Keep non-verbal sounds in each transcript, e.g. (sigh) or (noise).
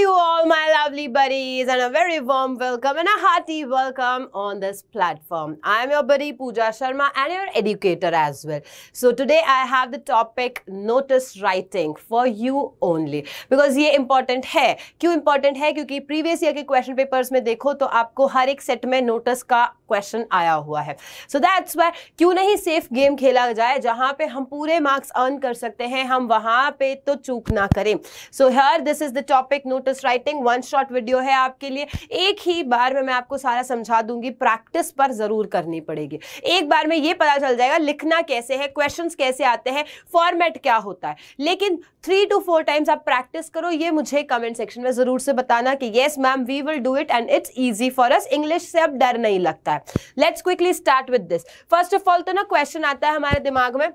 you all. lovely buddies, and a very warm welcome and a hearty welcome on this platform. I am your buddy Pooja Sharma and your educator as well. So, today I have the topic notice writing for you only because ये important है क्यों important है क्योंकि previous year के question papers में देखो तो आपको हर एक set में notice का question आया हुआ है सो दैट्स वाई क्यों नहीं सेफ गेम खेला जाए जहाँ पे हम पूरे मार्क्स अर्न कर सकते हैं हम वहाँ पे तो चूक ना करें so here this is the topic notice writing one shot short video है आपके लिए एक ही बार में मैं आपको सारा समझा दूंगी प्रैक्टिस पर जरूर करनी पड़ेगी एक बार में ये पता चल जाएगा लिखना कैसे है क्वेश्चन कैसे आते हैं फॉर्मेट क्या होता है लेकिन थ्री टू फोर टाइम्स आप प्रैक्टिस करो ये मुझे कमेंट सेक्शन में जरूर से बताना कि yes ma'am we will do it and it's easy for us English से अब डर नहीं लगता है let's quickly start with this first of all तो ना क्वेश्चन आता है हमारे दिमाग में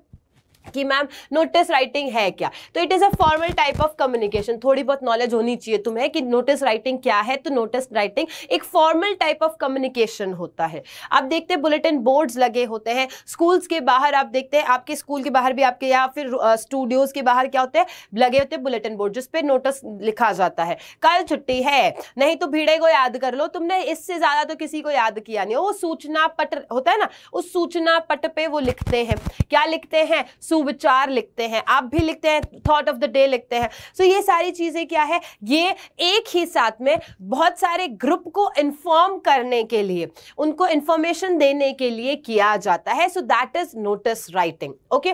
कि मैम नोटिस राइटिंग है क्या तो it is a formal type of communication थोड़ी बहुत नॉलेज होनी चाहिए तुम्हें कि नोटिस राइटिंग क्या है तो नोटिस राइटिंग एक फॉर्मल टाइप ऑफ कम्युनिकेशन होता है आप देखते हैं बुलेटिन बोर्ड्स लगे होते हैं स्कूल्स के बाहर आप देखते हैं आपके स्कूल के बाहर भी आपके या फिर स्टूडियोज के बाहर क्या होते हैं लगे होते हैं बुलेटिन बोर्ड जिसपे नोटिस लिखा जाता है कल छुट्टी है नहीं तो भीड़े को याद कर लो तुमने इससे ज़्यादा तो किसी को याद किया नहीं वो सूचना पट होता है ना उस सूचना पट पे वो लिखते हैं क्या लिखते हैं सुविचार लिखते हैं आप भी लिखते हैं थॉट ऑफ द डे लिखते हैं सो so ये सारी चीज़ें क्या है ये एक ही साथ में बहुत सारे ग्रुप को इन्फॉर्म करने के लिए उनको इन्फॉर्मेशन देने के लिए किया जाता है so that is notice writing okay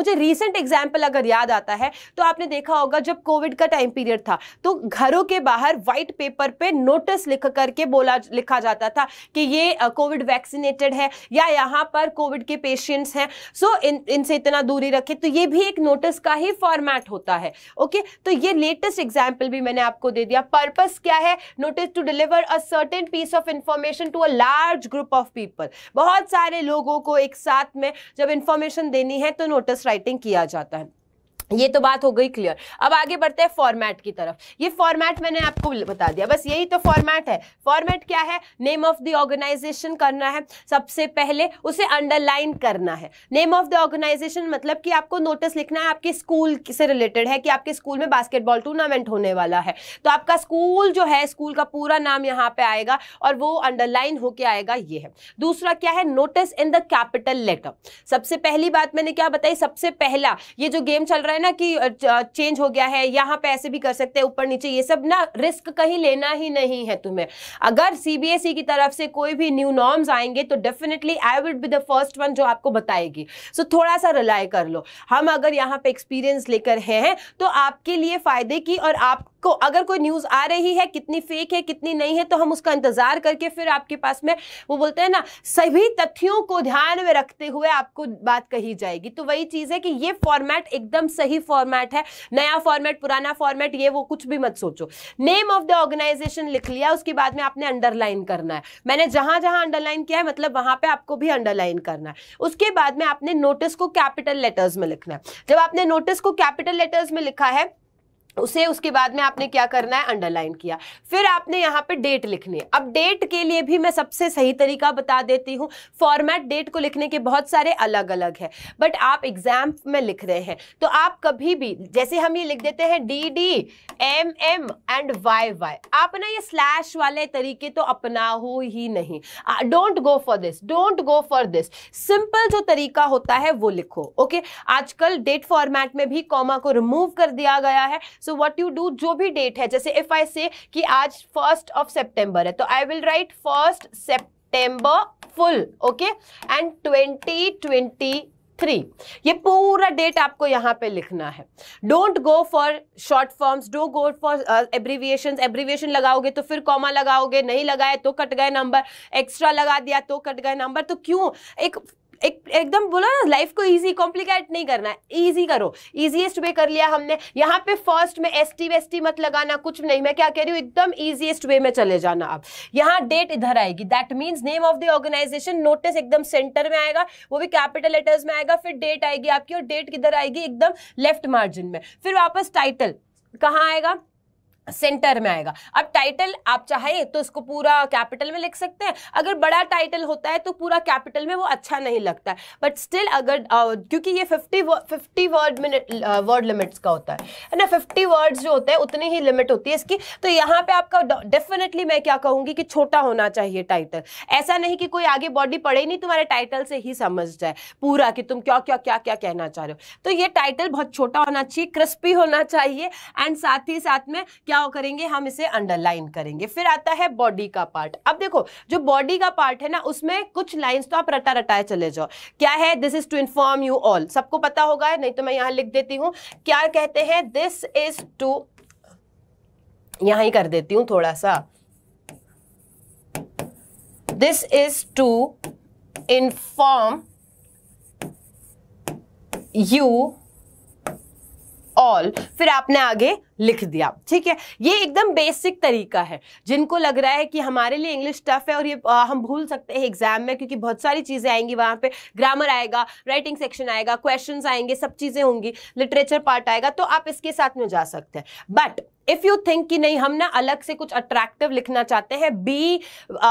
मुझे रिसेंट एग्जाम्पल अगर याद आता है तो आपने देखा होगा जब कोविड का टाइम पीरियड था तो घरों के बाहर व्हाइट पेपर पे नोटिस लिख करके बोला लिखा जाता था कि ये कोविड वैक्सीनेटेड है या यहाँ पर कोविड के पेशेंट्स हैं सो so, इन इनसे इतना दूर दूरी रखें तो ये भी एक नोटिस का ही फॉर्मेट होता है ओके तो ये लेटेस्ट एग्जाम्पल भी मैंने आपको दे दिया पर्पज क्या है notice to deliver a certain piece of information to a large group of people बहुत सारे लोगों को एक साथ में जब इंफॉर्मेशन देनी है तो नोटिस राइटिंग किया जाता है ये तो बात हो गई क्लियर अब आगे बढ़ते हैं फॉर्मेट की तरफ ये फॉर्मेट मैंने आपको बता दिया बस यही तो फॉर्मेट है फॉर्मेट क्या है नेम ऑफ द ऑर्गेनाइजेशन करना है सबसे पहले उसे अंडरलाइन करना है नेम ऑफ द ऑर्गेनाइजेशन मतलब कि आपको नोटिस लिखना है आपके स्कूल से रिलेटेड है कि आपके स्कूल में बास्केटबॉल टूर्नामेंट होने वाला है तो आपका स्कूल जो है स्कूल का पूरा नाम यहाँ पे आएगा और वो अंडरलाइन होके आएगा ये है दूसरा क्या है notice in the capital letter सबसे पहली बात मैंने क्या बताई सबसे पहला ये जो गेम चल रहा है है ना कि चेंज हो गया है यहाँ पे ऐसे भी कर सकते हैं ऊपर नीचे ये सब ना रिस्क कहीं लेना ही नहीं है तुम्हें अगर सीबीएसई e की तरफ से कोई भी न्यू नॉर्म्स आएंगे तो definitely I would be the first one जो आपको बताएगी सो so, थोड़ा सा रिलाय कर लो हम अगर यहाँ पे एक्सपीरियंस लेकर हैं तो आपके लिए फायदे की और आप को अगर कोई न्यूज़ आ रही है कितनी फेक है कितनी नहीं है तो हम उसका इंतज़ार करके फिर आपके पास में वो बोलते हैं ना सभी तथ्यों को ध्यान में रखते हुए आपको बात कही जाएगी तो वही चीज़ है कि ये फॉर्मेट एकदम सही फॉर्मेट है नया फॉर्मेट पुराना फॉर्मेट ये वो कुछ भी मत सोचो नेम ऑफ द ऑर्गेनाइजेशन लिख लिया उसके बाद में आपने अंडरलाइन करना है मैंने जहां जहां अंडरलाइन किया है मतलब वहां पर आपको भी अंडरलाइन करना है उसके बाद में आपने नोटिस को कैपिटल लेटर्स में लिखना है जब आपने नोटिस को कैपिटल लेटर्स में लिखा है उसे उसके बाद में आपने क्या करना है अंडरलाइन किया फिर आपने यहाँ पे डेट लिखनी है अब डेट के लिए भी मैं सबसे सही तरीका बता देती हूँ फॉर्मेट डेट को लिखने के बहुत सारे अलग अलग है बट आप एग्जाम में लिख रहे हैं तो आप कभी भी जैसे हम ये लिख देते हैं D D M M and Y Y आप ना ये स्लैश वाले तरीके तो अपनाओ ही नहीं don't go for this don't go for this simple जो तरीका होता है वो लिखो ओके आजकल डेट फॉर्मेट में भी कॉमा को रिमूव कर दिया गया है सो वट यू डू जो भी डेट है जैसे इफ आई से कि आज फर्स्ट ऑफ सेप्टेंबर है तो I will write first September full okay and twenty twenty three ये पूरा डेट आपको यहाँ पे लिखना है don't go for short forms डो गो फॉर एब्रीविएशन एब्रीविएशन लगाओगे तो फिर कॉमा लगाओगे नहीं लगाए तो कट गए नंबर एक्स्ट्रा लगा दिया तो कट गए नंबर तो क्यों एक एक एकदम बोलो ना लाइफ को इजी कॉम्प्लिकेट नहीं करना है ईजी करो इजीएस्ट वे कर लिया हमने यहाँ पे फर्स्ट में एस टी वेस्टी मत लगाना कुछ नहीं मैं क्या कह रही हूँ एकदम ईजीएस्ट वे में चले जाना आप यहाँ डेट इधर आएगी that means name of the organisation notice एकदम सेंटर में आएगा वो भी कैपिटल लेटर्स में आएगा फिर डेट आएगी आपकी और डेट किधर आएगी एकदम लेफ्ट मार्जिन में फिर वापस टाइटल कहाँ आएगा सेंटर में आएगा अब टाइटल आप चाहें तो इसको पूरा कैपिटल में लिख सकते हैं अगर बड़ा टाइटल होता है तो पूरा कैपिटल में वो अच्छा नहीं लगता है बट स्टिल अगर क्योंकि ये 50 50 वर्ड मिनट वर्ड लिमिट्स का होता है है ना 50 वर्ड्स जो होते हैं उतनी ही लिमिट होती है इसकी तो यहाँ पे आपका डेफिनेटली मैं क्या कहूँगी कि छोटा होना चाहिए टाइटल ऐसा नहीं कि कोई आगे बॉडी पड़े ही नहीं तुम्हारे टाइटल से ही समझ जाए पूरा कि तुम क्या क्या क्या क्या कहना चाह रहे हो तो ये टाइटल बहुत छोटा होना चाहिए क्रिस्पी होना चाहिए एंड साथ ही साथ में क्या करेंगे हम इसे अंडरलाइन करेंगे फिर आता है बॉडी का पार्ट अब देखो जो बॉडी का पार्ट है ना उसमें कुछ लाइंस तो आप रटा रटाए चले जाओ क्या है this is to inform you all सबको पता होगा नहीं तो मैं यहां लिख देती हूं क्या कहते हैं दिस इज टू यहां ही कर देती हूं थोड़ा सा this is to inform you all फिर आपने आगे लिख दिया ठीक है ये एकदम बेसिक तरीका है जिनको लग रहा है कि हमारे लिए इंग्लिश टफ है और ये आ, हम भूल सकते हैं एग्जाम में क्योंकि बहुत सारी चीज़ें आएंगी वहाँ पे ग्रामर आएगा राइटिंग सेक्शन आएगा क्वेश्चन आएंगे सब चीज़ें होंगी लिटरेचर पार्ट आएगा तो आप इसके साथ में जा सकते हैं बट इफ़ यू थिंक कि नहीं हम ना अलग से कुछ अट्रैक्टिव लिखना चाहते हैं बी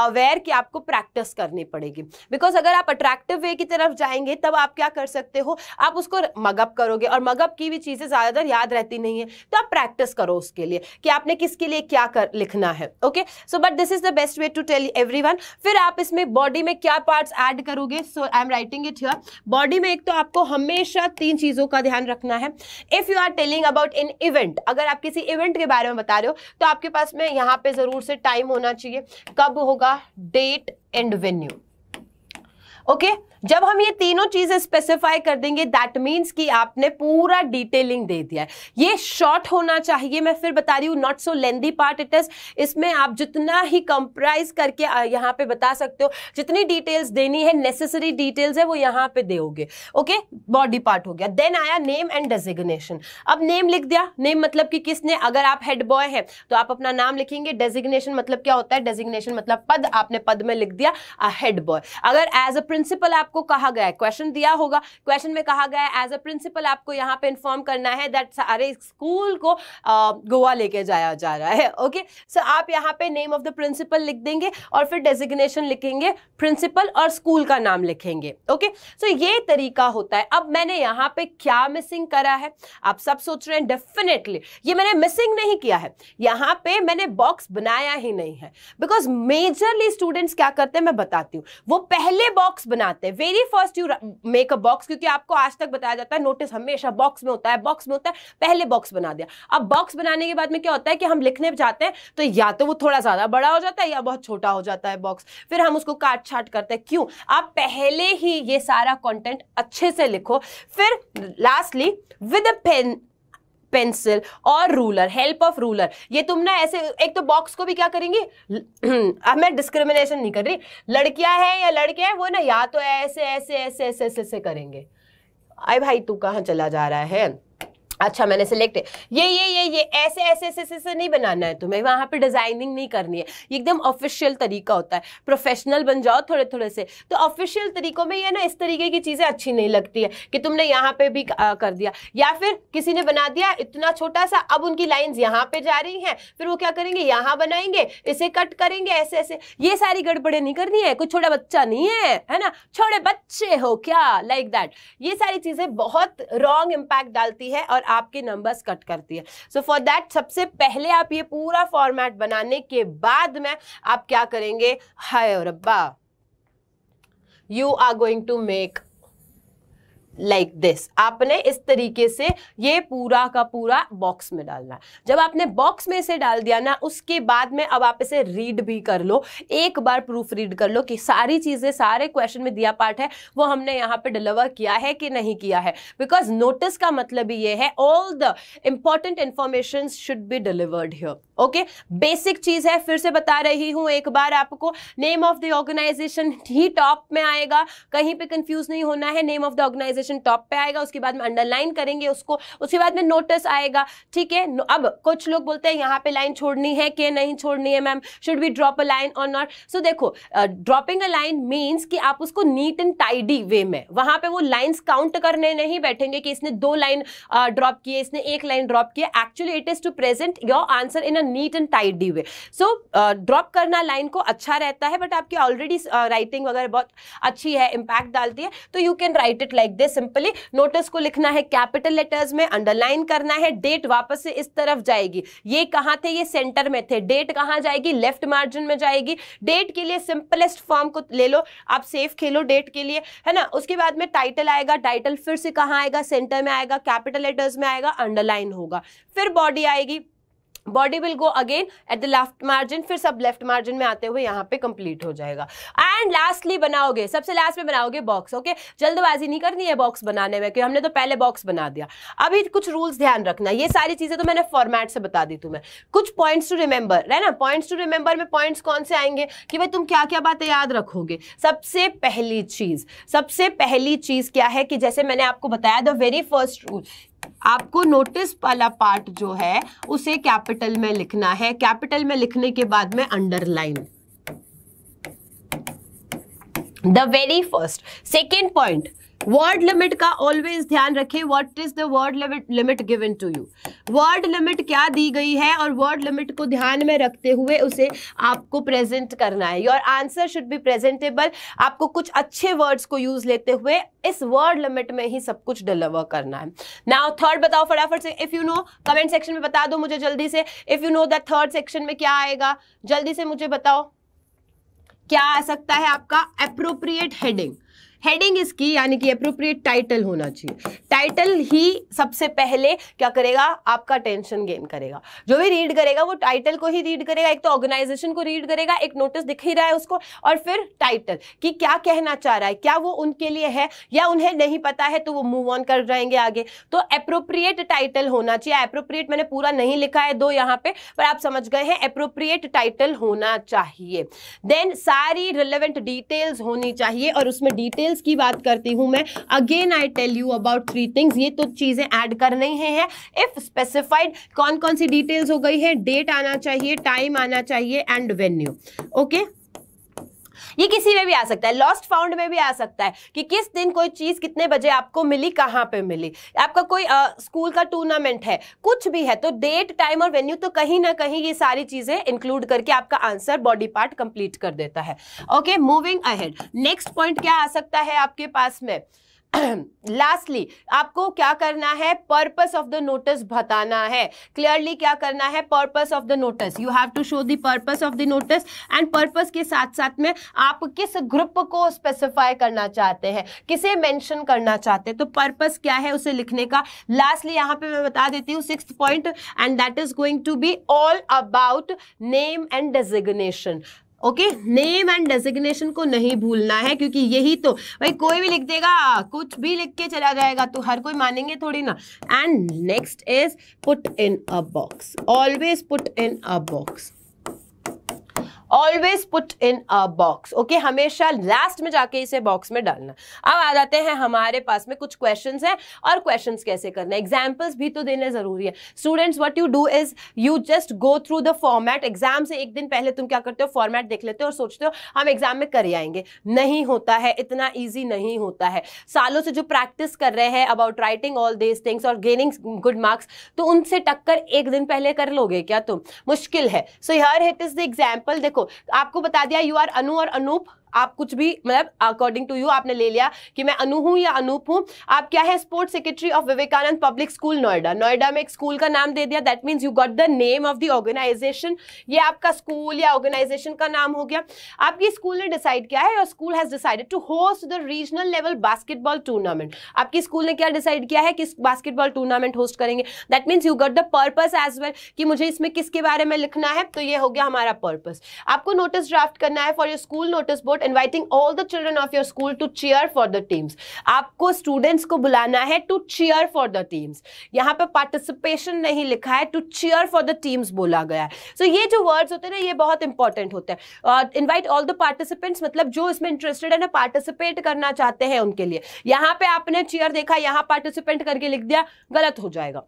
अवेयर कि आपको प्रैक्टिस करनी पड़ेगी बिकॉज अगर आप अट्रैक्टिव वे की तरफ जाएंगे तब आप क्या कर सकते हो आप उसको मगअप करोगे और मगअप की भी चीज़ें ज़्यादातर याद रहती नहीं है तो आप प्रैक्टिस प्रैक्टिस करो उसके लिए कि आपने किसके लिए क्या कर लिखना है okay so but this is the best way to tell every फिर आप इसमें बॉडी में क्या पार्ट एड करोगे so I am writing it here body में एक तो आपको हमेशा तीन चीज़ों का ध्यान रखना है if you are telling about in event अगर आप किसी इवेंट के बारे में बता रहे हो तो आपके पास में यहाँ पे ज़रूर से टाइम होना चाहिए कब होगा डेट एंड वेन्यू ओके जब हम ये तीनों चीजें स्पेसिफाई कर देंगे दैट मीन्स कि आपने पूरा डिटेलिंग दे दिया है ये शॉर्ट होना चाहिए मैं फिर बता रही हूँ not so lengthy part it is इसमें आप जितना ही कंप्राइज करके यहाँ पे बता सकते हो जितनी डिटेल्स देनी है नेसेसरी डिटेल्स है वो यहाँ पे दोगे ओके बॉडी पार्ट हो गया देन आया नेम एंड डेजिग्नेशन अब नेम लिख दिया नेम मतलब कि किसने अगर आप हेड बॉय हैं तो आप अपना नाम लिखेंगे डेजिग्नेशन मतलब क्या होता है डेजिग्नेशन मतलब पद आपने पद में लिख दिया हेड बॉय अगर एज अ प्रिंसिपल आपको कहा गया है क्वेश्चन दिया होगा क्वेश्चन में कहा गया है एज अ प्रिंसिपल आपको यहाँ पे इन्फॉर्म करना है दैट सारे स्कूल को गोवा लेके जाया जा रहा है ओके okay? सो so, आप यहाँ पे नेम ऑफ द प्रिंसिपल लिख देंगे और फिर डेजिग्नेशन लिखेंगे प्रिंसिपल और स्कूल का नाम लिखेंगे ओके okay? सो so, ये तरीका होता है अब मैंने यहाँ पे क्या मिसिंग करा है आप सब सोच रहे हैं डेफिनेटली ये मैंने मिसिंग नहीं किया है यहाँ पे मैंने बॉक्स बनाया ही नहीं है बिकॉज मेजरली स्टूडेंट्स क्या करते हैं मैं बताती हूँ वो पहले बॉक्स बॉक्स बनाते हैं very first you make a box क्योंकि आपको आज तक बताया जाता है नोटिस हमेशा बॉक्स में होता है बॉक्स में होता है पहले बॉक्स बना दिया अब बॉक्स बनाने के बाद में क्या होता है कि हम लिखने जाते हैं तो या तो वो थोड़ा ज़्यादा बड़ा हो जाता है या बहुत छोटा हो जाता है बॉक्स फिर हम उसको काट छाट करते हैं क्यों आप पहले ही ये सारा कॉन्टेंट अच्छे से लिखो फिर lastly with a pen pencil और रूलर हेल्प ऑफ रूलर ये तुम ना ऐसे एक तो बॉक्स को भी क्या करेंगे (clears throat) अब मैं डिस्क्रिमिनेशन नहीं कर रही लड़कियां हैं या लड़के हैं वो ना या तो ऐसे ऐसे ऐसे ऐसे ऐसे, ऐसे करेंगे अरे भाई तू कहाँ चला जा रहा है अच्छा मैंने है ये ये ये ये ऐसे ऐसे ऐसे ऐसे नहीं बनाना है तुम्हें वहाँ पे डिजाइनिंग नहीं करनी है ये एकदम ऑफिशियल तरीका होता है प्रोफेशनल बन जाओ थोड़े थोड़े से तो ऑफिशियल तरीकों में ये ना इस तरीके की चीज़ें अच्छी नहीं लगती है कि तुमने यहाँ पे भी कर दिया या फिर किसी ने बना दिया इतना छोटा सा अब उनकी लाइन्स यहाँ पर जा रही हैं फिर वो क्या करेंगे यहाँ बनाएंगे इसे कट करेंगे ऐसे ऐसे ये सारी गड़बड़े नहीं करनी है कोई छोटा बच्चा नहीं है है ना छोटे बच्चे हो क्या लाइक दैट ये सारी चीज़ें बहुत रॉन्ग इम्पैक्ट डालती है और आपके नंबर्स कट करती है सो फॉर दैट सबसे पहले आप ये पूरा फॉर्मेट बनाने के बाद में आप क्या करेंगे हाय रब्बा you are going to make like like this आपने इस तरीके से ये पूरा का पूरा बॉक्स में डालना है जब आपने बॉक्स में इसे डाल दिया ना उसके बाद में अब आप इसे रीड भी कर लो एक बार प्रूफ रीड कर लो कि सारी चीज़ें सारे क्वेश्चन में दिया पार्ट है वो हमने यहाँ पे डिलीवर किया है कि नहीं किया है बिकॉज नोटिस का मतलब ये है all the important information should be delivered here okay basic चीज है फिर से बता रही हूं एक बार आपको नेम ऑफ द ऑर्गेनाइजेशन ही टॉप में आएगा कहीं पे कंफ्यूज नहीं होना है name of the organisation top पे आएगा उसके बाद में अंडरलाइन करेंगे उसको उसके बाद में नोटिस आएगा ठीक है अब कुछ लोग बोलते हैं यहाँ पे लाइन छोड़नी है कि नहीं छोड़नी है ma'am should be drop a line और नॉट सो देखो ड्रॉपिंग अ लाइन मीन्स कि आप उसको नीट एंड टाइडी वे में वहां पर वो लाइन्स काउंट करने नहीं बैठेंगे कि इसने दो लाइन ड्रॉप किए इसने एक लाइन ड्रॉप किया actually it is to present your answer in a neat and tidy way so drop करना लाइन को अच्छा रहता है बट आपकी ऑलरेडी राइटिंग uh, वगैरह बहुत अच्छी है इम्पैक्ट डालती है तो you can write it like this simply notice को लिखना है कैपिटल लेटर्स में अंडरलाइन करना है डेट वापस से इस तरफ जाएगी ये कहाँ थे ये सेंटर में थे डेट कहाँ जाएगी लेफ्ट मार्जिन में जाएगी डेट के लिए सिंपलेस्ट फॉर्म को ले लो आप सेफ खेलो डेट के लिए है ना उसके बाद में टाइटल आएगा टाइटल फिर से कहाँ आएगा सेंटर में आएगा कैपिटल लेटर्स में आएगा अंडरलाइन होगा फिर बॉडी आएगी body will go again at the left margin फिर सब लेफ्ट मार्जिन में आते हुए यहाँ पे कंप्लीट हो जाएगा एंड लास्टली बनाओगे सबसे लास्ट में बनाओगे बॉक्स ओके जल्दबाजी नहीं करनी है बॉक्स बनाने में क्योंकि हमने तो पहले बॉक्स बना दिया अभी कुछ रूल्स ध्यान रखना ये सारी चीजें तो मैंने फॉर्मेट से बता दी तुम्हें कुछ पॉइंट्स टू रिमेंबर है ना पॉइंट्स टू रिमेंबर में पॉइंट्स कौन से आएंगे कि भाई तुम क्या क्या बातें याद रखोगे सबसे पहली चीज सबसे पहली चीज क्या है कि जैसे मैंने आपको बताया द वेरी फर्स्ट रूल आपको नोटिस वाला पार्ट जो है उसे कैपिटल में लिखना है कैपिटल में लिखने के बाद में underline the very first second point word limit का ऑलवेज ध्यान रखें what is the word limit given to you word limit क्या दी गई है और वर्ड लिमिट को ध्यान में रखते हुए उसे आपको प्रेजेंट करना है your answer should be presentable आपको कुछ अच्छे वर्ड्स को यूज लेते हुए इस वर्ड लिमिट में ही सब कुछ डिलीवर करना है नाउ थर्ड बताओ फटाफट से if you know comment section में बता दो मुझे जल्दी से if you know the third section में क्या आएगा जल्दी से मुझे बताओ क्या आ सकता है आपका अप्रोप्रिएट हेडिंग हेडिंग इसकी यानी कि अप्रोप्रिएट टाइटल होना चाहिए टाइटल ही सबसे पहले क्या करेगा आपका टेंशन गेन करेगा जो भी रीड करेगा वो टाइटल को ही रीड करेगा एक तो ऑर्गेनाइजेशन को रीड करेगा एक नोटिस दिख ही रहा है उसको और फिर टाइटल कि क्या कहना चाह रहा है क्या वो उनके लिए है या उन्हें नहीं पता है तो वो मूव ऑन कर जाएंगे आगे तो अप्रोप्रिएट टाइटल होना चाहिए अप्रोप्रिएट मैंने पूरा नहीं लिखा है दो यहाँ पे पर आप समझ गए हैं अप्रोप्रिएट टाइटल होना चाहिए देन सारी रिलेवेंट डिटेल्स होनी चाहिए और उसमें डिटेल्स मटेरियल्स की बात करती हूँ मैं again I tell you about three things ये तो चीज़ें ऐड करनी ही है इफ़ स्पेसिफाइड कौन कौन सी डिटेल्स हो गई है डेट आना चाहिए टाइम आना चाहिए एंड वेन्यू ओके okay? ये किसी में भी आ सकता है लॉस्ट फाउंड में भी आ सकता है कि किस दिन कोई चीज कितने बजे आपको मिली कहाँ पे मिली आपका कोई स्कूल का टूर्नामेंट है कुछ भी है तो डेट टाइम और वेन्यू तो कहीं ना कहीं ये सारी चीजें इंक्लूड करके आपका आंसर बॉडी पार्ट कंप्लीट कर देता है okay moving ahead next point क्या आ सकता है आपके पास में लास्टली (clears throat) आपको क्या करना है पर्पस ऑफ द नोटिस बताना है क्लियरली क्या करना है purpose of the notice you have to show the purpose of the notice and purpose के साथ साथ में आप किस ग्रुप को स्पेसिफाई करना चाहते हैं किसे मेंशन करना चाहते हैं तो पर्पस क्या है उसे लिखने का लास्टली यहाँ पे मैं बता देती हूँ six point and that is going to be all about name and designation okay name and designation को नहीं भूलना है क्योंकि यही तो भाई कोई भी लिख देगा कुछ भी लिख के चला जाएगा तो हर कोई मानेंगे थोड़ी ना and next is put in a box always put in a box always put in a box okay हमेशा लास्ट में जाके इसे बॉक्स में डालना अब आ जाते हैं हमारे पास में कुछ क्वेश्चन हैं और क्वेश्चन कैसे करना एग्जाम्पल्स भी तो देने ज़रूरी है students what you do is you just go through the format exam से एक दिन पहले तुम क्या करते हो फॉर्मेट देख लेते हो और सोचते हो हम एग्जाम में कर आएंगे नहीं होता है इतना ईजी नहीं होता है सालों से जो प्रैक्टिस कर रहे हैं about writing all this things और गेनिंग गुड मार्क्स तो उनसे टक्कर एक दिन पहले कर लोगे क्या तुम मुश्किल है so here it is the example देखो आपको बता दिया यू आर अनु और अनूप आप कुछ भी मतलब अकॉर्डिंग टू यू आपने ले लिया कि मैं अनु हूं या अनूप हूं आप क्या है sports secretary of Vivekananda public school Noida Noida में एक स्कूल का नाम दे दिया that means you got the name of the organisation ये आपका स्कूल या ऑर्गेनाइजेशन का नाम हो गया आपकी स्कूल ने डिसाइड किया है और school has decided to host the regional level basketball tournament आपकी स्कूल ने क्या डिसाइड किया है किस बास्केटबॉल टूर्नामेंट होस्ट करेंगे that means you got the purpose as well कि मुझे इसमें किसके बारे में लिखना है तो ये हो गया हमारा पर्पज आपको नोटिस ड्राफ्ट करना है for your school notice board inviting all the children of your school to cheer for the teams आपको स्टूडेंट्स को बुलाना है to cheer for the teams यहाँ पर पार्टिसिपेशन नहीं लिखा है to cheer for the teams बोला गया है सो so, ये जो वर्ड्स होते हैं ना ये बहुत इंपॉर्टेंट होते हैं इन्वाइट ऑल द पार्टिसिपेंट्स मतलब जो इसमें इंटरेस्टेड है ना पार्टिसिपेट करना चाहते हैं उनके लिए यहाँ पे आपने चेयर देखा यहाँ पार्टिसिपेंट करके लिख दिया गलत हो जाएगा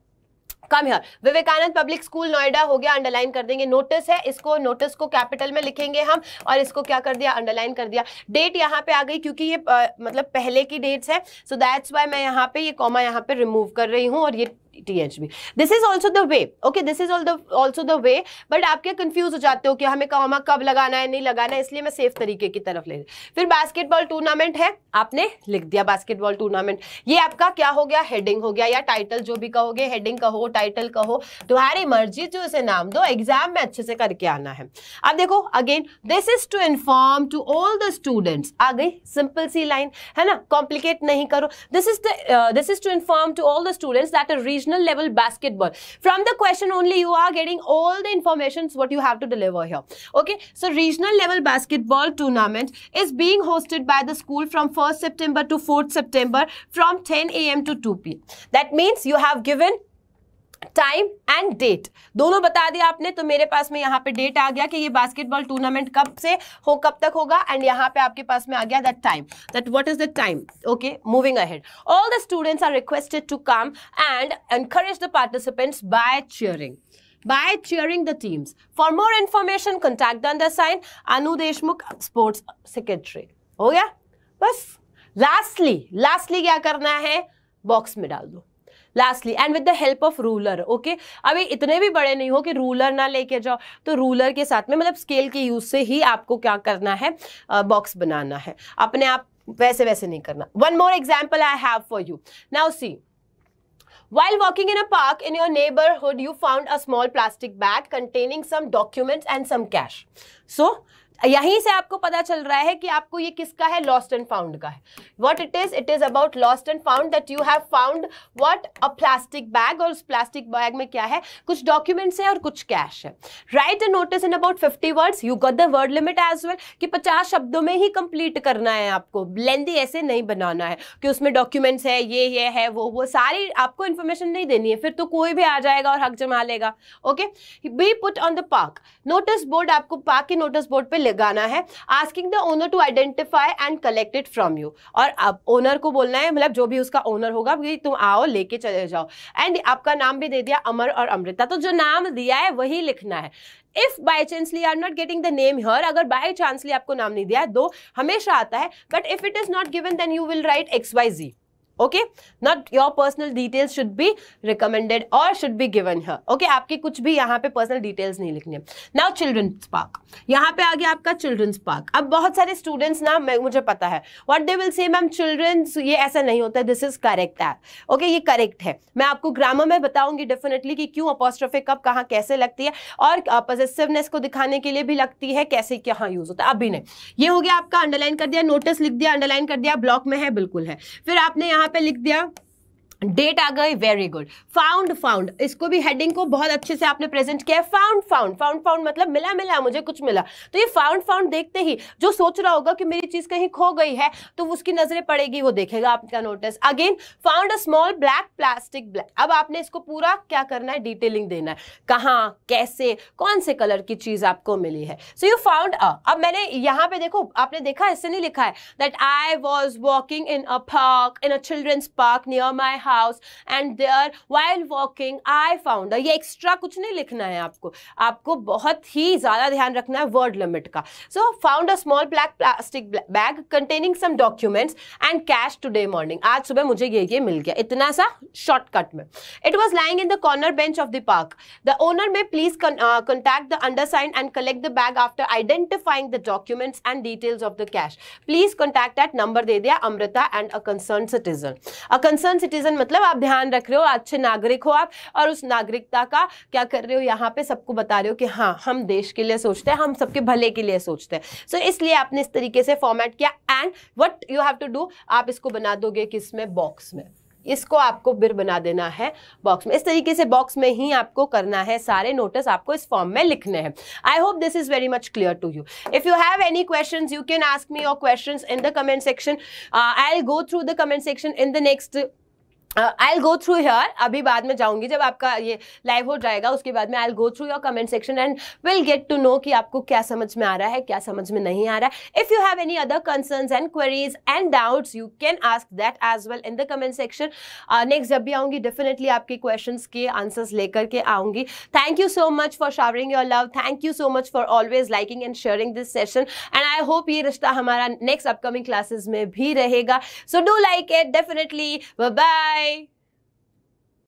come here Vivekananda public school Noida हो गया अंडरलाइन कर देंगे नोटिस है इसको नोटिस को कैपिटल में लिखेंगे हम और इसको क्या कर दिया अंडरलाइन कर दिया डेट यहाँ पे आ गई क्योंकि ये आ, मतलब पहले की डेट्स है सो दैट्स वाई मैं यहाँ पे ये कॉमा यहाँ पे रिमूव कर रही हूँ और ये is also the way. Okay, this is all the also the way. But आप क्या confused हो जाते हो कि हमें कॉमा कब लगाना है नहीं लगाना है इसलिए मैं safe तरीके की तरफ ले रही फिर basketball tournament है आपने लिख दिया basketball tournament. ये आपका क्या हो गया heading हो गया या title जो भी कहोगे heading कहो title कहो तुम्हारी मर्जी जो इसे नाम दो exam में अच्छे से करके आना है अब देखो again this is to inform to all the students. आ गई सिंपल सी line है ना complicate नहीं करो the uh, this is to inform to all the students that a region professional level basketball. From the question only, you are getting all the informations what you have to deliver here. Okay, so regional level basketball tournament is being hosted by the school from 1st September to 4th September from 10 a.m. to 2 p.m. That means you have given time and date दोनों बता दिया आपने तो मेरे पास में यहाँ पे date आ गया कि ये बास्केटबॉल टूर्नामेंट कब से हो कब तक होगा एंड यहाँ पे आपके पास में आ गया that time that what is the time okay moving ahead all the students are requested to come and encourage the participants by cheering by cheering the teams. For more information, the the sign Anu Deshmukh sports secretary हो गया बस lastly lastly क्या करना है box में डाल दो lastly and with the help of ruler okay अभी इतने भी बड़े नहीं हो कि रूलर ना लेके जाओ तो रूलर के साथ में मतलब स्केल के यूज से ही आपको क्या करना है बॉक्स uh, बनाना है अपने आप वैसे वैसे नहीं करना one more example I have for you now see While walking in a park in your neighborhood, you found a small plastic bag containing some documents and some cash. So, यहीं से आपको पता चल रहा है कि आपको ये किसका है लॉस्ट एंड फाउंड का है what it is it is about lost and found that you have found what a plastic bag और उस प्लास्टिक बैग में क्या है कुछ डॉक्यूमेंट्स है और कुछ कैश है write a notice in about fifty words you got the word limit as well कि पचास शब्दों में ही कंप्लीट करना है आपको लेंदी ऐसे नहीं बनाना है कि उसमें डॉक्यूमेंट्स है ये ये है वो वो सारी आपको इन्फॉर्मेशन नहीं देनी है फिर तो कोई भी आ जाएगा और हक जमा लेगा okay be put on the park notice board आपको पार्क के नोटिस बोर्ड पर लगाना है asking the owner to identify and collect it from you और अब ओनर को बोलना है मतलब जो भी उसका ओनर होगा भाई तुम आओ लेके चले जाओ एंड आपका नाम भी दे दिया अमर और अमृता तो जो नाम दिया है वही लिखना है if by chancely are not getting the name here, अगर by चांसली आपको नाम नहीं दिया है दो हमेशा आता है but if it is not given then you will write XYZ. Y Z okay not your personal details should be recommended और should be given here okay आपके कुछ भी यहाँ पे पर्सनल डिटेल्स नहीं लिखने नाउ चिल्ड्रंस पार्क यहाँ पे आ गया आपका चिल्ड्रंस पार्क अब बहुत सारे स्टूडेंट्स ना मैं मुझे पता है what they will say ma'am childrens ये ऐसा नहीं होता दिस इज करेक्ट है ओके ये करेक्ट है मैं आपको ग्रामर में बताऊंगी डेफिनेटली कि क्यों अपोस्ट्रोफे कब कहाँ कैसे लगती है और पॉजिटिवनेस को दिखाने के लिए भी लगती है कैसे कहाँ यूज होता है अभी नहीं ये हो गया आपका अंडरलाइन कर दिया नोटिस लिख दिया अंडरलाइन कर दिया ब्लॉक में है बिल्कुल है फिर आपने यहाँ यहाँ पे लिख दिया डेट आ गई वेरी गुड फाउंड फाउंड इसको भी हेडिंग को बहुत अच्छे से आपने प्रेजेंट किया है फाउंड फाउंड फाउंड फाउंड मतलब मिला मिला मुझे कुछ मिला तो ये फाउंड फाउंड देखते ही जो सोच रहा होगा कि मेरी चीज कहीं खो गई है तो उसकी नजरें पड़ेगी वो देखेगा आपका notice again found a small black plastic black अब आपने इसको पूरा क्या करना है डिटेलिंग देना है कहाँ कैसे कौन से कलर की चीज आपको मिली है सो यू फाउंड अब मैंने यहाँ पे देखो आपने देखा इससे नहीं लिखा है that I was walking in a park in a childrens park near my house house and there while walking I found ये एक्स्ट्रा कुछ नहीं लिखना है आपको आपको बहुत ही ज़्यादा ध्यान रखना है वर्ड लिमिट का so found a small black plastic bag containing some documents and cash today morning आज सुबह मुझे ये ये मिल गया इतना सा शॉर्टकट में it was lying in the corner bench of the park the owner may please contact the undersigned and collect the bag after identifying the documents and details of the cash please contact that number दे दिया Amrita and a concern citizen a concern citizen citizen मतलब आप ध्यान रख रहे हो अच्छे नागरिक हो आप और उस नागरिकता का क्या कर रहे हो यहाँ पे सबको बता रहे हो कि हाँ हम देश के लिए सोचते हैं हम सबके भले के लिए सोचते हैं सो so, इसलिए आपने इस तरीके से फॉर्मेट किया and what you have to do आप इसको बना दोगे किस में बॉक्स में इसको आपको बिर बना देना है बॉक्स में इस तरीके से बॉक्स में ही आपको करना है सारे नोटिस आपको इस फॉर्म में लिखने हैं I hope this is very much clear to you if you have any question you can ask me your question in the comment section I go through the comment section in the next I'll go through your अभी बाद में जाऊंगी जब आपका ये live हो जाएगा उसके बाद में I'll go through your comment section and will get to know कि आपको क्या समझ में आ रहा है क्या समझ में नहीं आ रहा है if you have any other concerns and queries and doubts you can ask that as well in the comment section next जब भी आऊँगी डेफिनेटली आपके क्वेश्चन के आंसर्स लेकर के आऊँगी thank you so much for showering your love thank you so much for always liking and sharing this session and I hope ये रिश्ता हमारा नेक्स्ट अपकमिंग क्लासेज में भी रहेगा so do like it definitely bye Bye.